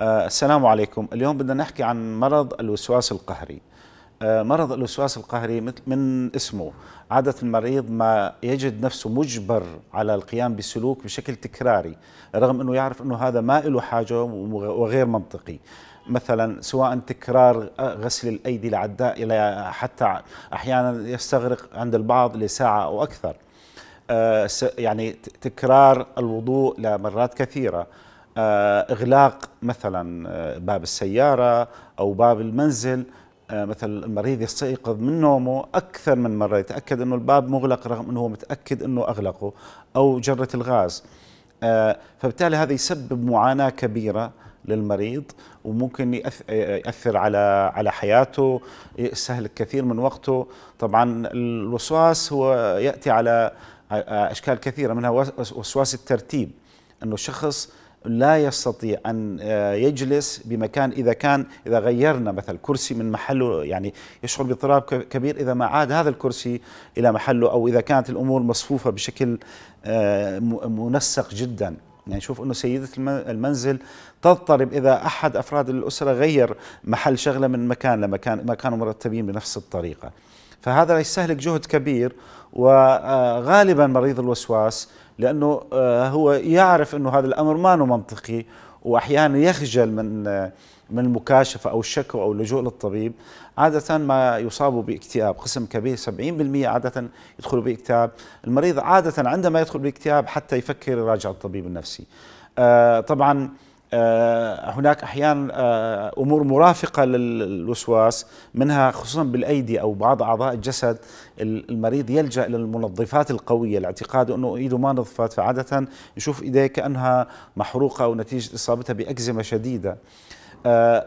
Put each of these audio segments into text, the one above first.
آه، السلام عليكم اليوم بدنا نحكي عن مرض الوسواس القهري آه، مرض الوسواس القهري من اسمه عادة المريض ما يجد نفسه مجبر على القيام بسلوك بشكل تكراري رغم أنه يعرف أنه هذا ما له حاجة وغير منطقي مثلا سواء تكرار غسل الأيدي لعداء إلى حتى أحيانا يستغرق عند البعض لساعة أو أكثر آه، يعني تكرار الوضوء لمرات كثيرة آه، اغلاق مثلا آه، باب السياره او باب المنزل آه، مثلا المريض يستيقظ من نومه اكثر من مره يتاكد انه الباب مغلق رغم انه هو متاكد انه اغلقه او جره الغاز فبالتالي هذا يسبب معاناه كبيره للمريض وممكن ياثر على على حياته يسهل كثير من وقته طبعا الوسواس هو ياتي على اشكال كثيره منها وسواس الترتيب انه شخص لا يستطيع ان آه، يجلس بمكان اذا كان اذا غيرنا مثلا كرسي من محله يعني يشعر باضطراب كبير اذا ما عاد هذا الكرسي الى محله او اذا كانت الامور مصفوفه بشكل آه، منسق جدا يعني شوف انه سيده المنزل تضطرب اذا احد افراد الاسره غير محل شغله من مكان لمكان ما كانوا مرتبين بنفس الطريقه فهذا يستهلك جهد كبير وغالبا آه، مريض الوسواس لانه آه، هو يعرف انه هذا الامر ما منطقي واحيانا يخجل من آه، من المكاشفه او الشكوى او اللجوء للطبيب عاده ما يصابوا باكتئاب قسم كبير 70% عاده يدخلوا باكتئاب المريض عاده عندما يدخل باكتئاب حتى يفكر يراجع الطبيب النفسي آه، طبعا آه، هناك أحيانا آه، أمور مرافقة للوسواس منها خصوصا بالأيدي أو بعض أعضاء الجسد المريض يلجأ للمنظفات القوية الاعتقاد أنه إيده ما نظفت فعادة يشوف إيديه كأنها محروقة أو نتيجة إصابتها بأكزمة شديدة آه،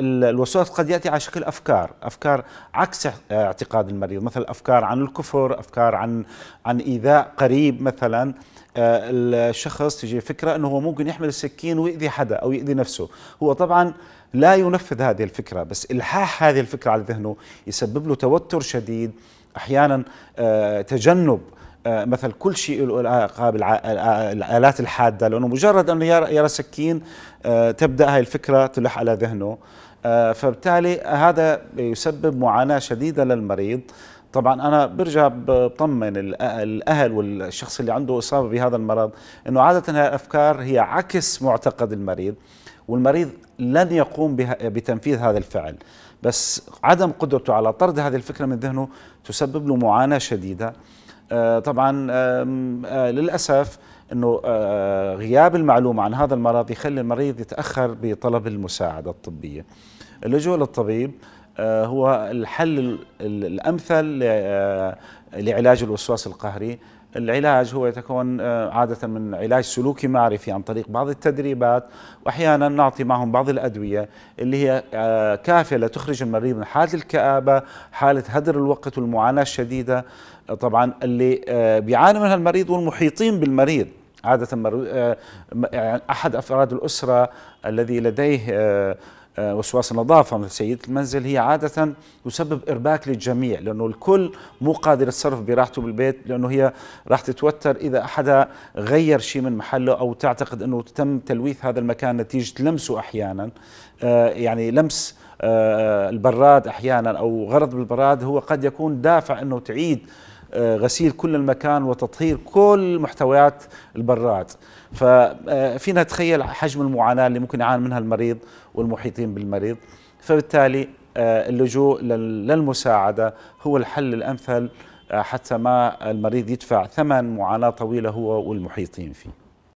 الوسواس قد ياتي على شكل افكار، افكار عكس اعتقاد المريض، مثل افكار عن الكفر، افكار عن عن ايذاء قريب مثلا، آه، الشخص تجي فكره انه هو ممكن يحمل السكين ويؤذي حدا او يؤذي نفسه، هو طبعا لا ينفذ هذه الفكره، بس الحاح هذه الفكره على ذهنه يسبب له توتر شديد، احيانا آه، تجنب آه، مثل كل شيء له علاقه بالآلات الحادة لأنه مجرد أنه يرى سكين آه، تبدأ هاي الفكرة تلح على ذهنه آه، فبالتالي هذا يسبب معاناة شديدة للمريض طبعا انا برجع بطمن الاهل والشخص اللي عنده اصابه بهذا المرض انه عاده هاي الافكار هي عكس معتقد المريض والمريض لن يقوم بتنفيذ هذا الفعل بس عدم قدرته على طرد هذه الفكره من ذهنه تسبب له معاناه شديده آه، طبعا آه، للاسف انه آه، غياب المعلومه عن هذا المرض يخلي المريض يتاخر بطلب المساعده الطبيه اللجوء للطبيب آه، هو الحل الأمثل آه، لعلاج الوسواس القهري العلاج هو يتكون آه، عادة من علاج سلوكي معرفي عن طريق بعض التدريبات وأحيانا نعطي معهم بعض الأدوية اللي هي كافية لتخرج المريض من حالة الكآبة حالة هدر الوقت والمعاناة الشديدة طبعا اللي بيعاني منها المريض والمحيطين بالمريض عادة يعني أحد أفراد الأسرة الذي لديه آه، وسواس النظافه سيده المنزل هي عاده تسبب ارباك للجميع لانه الكل مو قادر يتصرف براحته بالبيت لانه هي راح تتوتر اذا حدا غير شيء من محله او تعتقد انه تم تلويث هذا المكان نتيجه لمسه احيانا آه، يعني لمس آه، البراد احيانا او غرض بالبراد هو قد يكون دافع انه تعيد آه، غسيل كل المكان وتطهير كل محتويات البراد ففينا آه، نتخيل حجم المعاناة اللي ممكن يعاني منها المريض والمحيطين بالمريض فبالتالي آه، اللجوء للمساعدة هو الحل الأمثل حتى ما المريض يدفع ثمن معاناة طويلة هو والمحيطين فيه